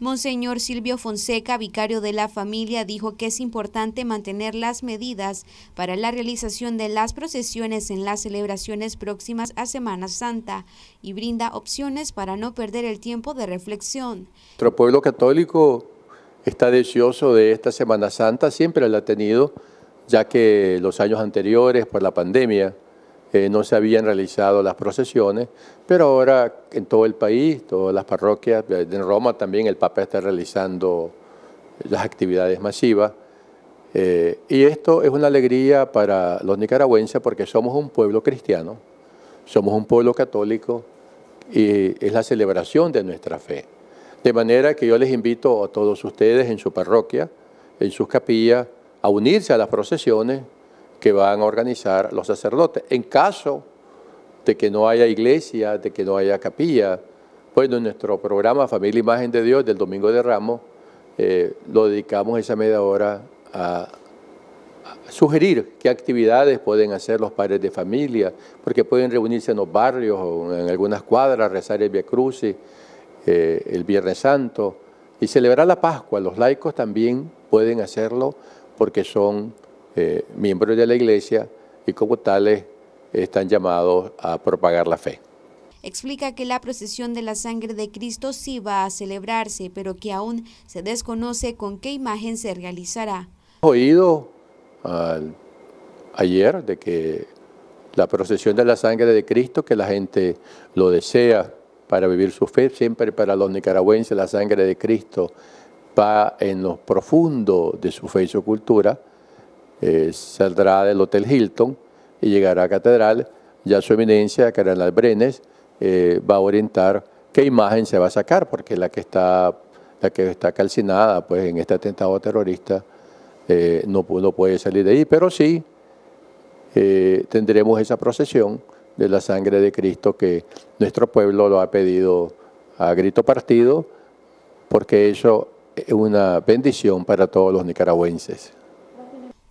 Monseñor Silvio Fonseca, vicario de la familia, dijo que es importante mantener las medidas para la realización de las procesiones en las celebraciones próximas a Semana Santa y brinda opciones para no perder el tiempo de reflexión. Nuestro pueblo católico está deseoso de esta Semana Santa, siempre la ha tenido, ya que los años anteriores, por la pandemia, no se habían realizado las procesiones, pero ahora en todo el país, todas las parroquias, en Roma también el Papa está realizando las actividades masivas. Eh, y esto es una alegría para los nicaragüenses porque somos un pueblo cristiano, somos un pueblo católico y es la celebración de nuestra fe. De manera que yo les invito a todos ustedes en su parroquia, en sus capillas, a unirse a las procesiones que van a organizar los sacerdotes. En caso de que no haya iglesia, de que no haya capilla, bueno, en nuestro programa Familia Imagen de Dios del Domingo de Ramos, eh, lo dedicamos esa media hora a, sugerir qué actividades pueden hacer los padres de familia, porque pueden reunirse en los barrios o en algunas cuadras, rezar el Via Crucis, eh, el Viernes Santo y celebrar la Pascua. Los laicos también pueden hacerlo porque son eh, miembros de la Iglesia y como tales están llamados a propagar la fe. Explica que la procesión de la sangre de Cristo sí va a celebrarse, pero que aún se desconoce con qué imagen se realizará. Oído ayer de que la procesión de la sangre de Cristo, que la gente lo desea para vivir su fe, siempre para los nicaragüenses la sangre de Cristo va en lo profundo de su fe y su cultura, eh, saldrá del Hotel Hilton y llegará a Catedral. Ya su eminencia, Cardenal Brenes, eh, va a orientar qué imagen se va a sacar, porque la que está, la que calcinada pues, en este atentado terrorista eh, no, no, puede salir de ahí, pero sí tendremos esa procesión de la sangre de Cristo que nuestro pueblo lo ha pedido a grito partido, porque eso es una bendición para todos los nicaragüenses.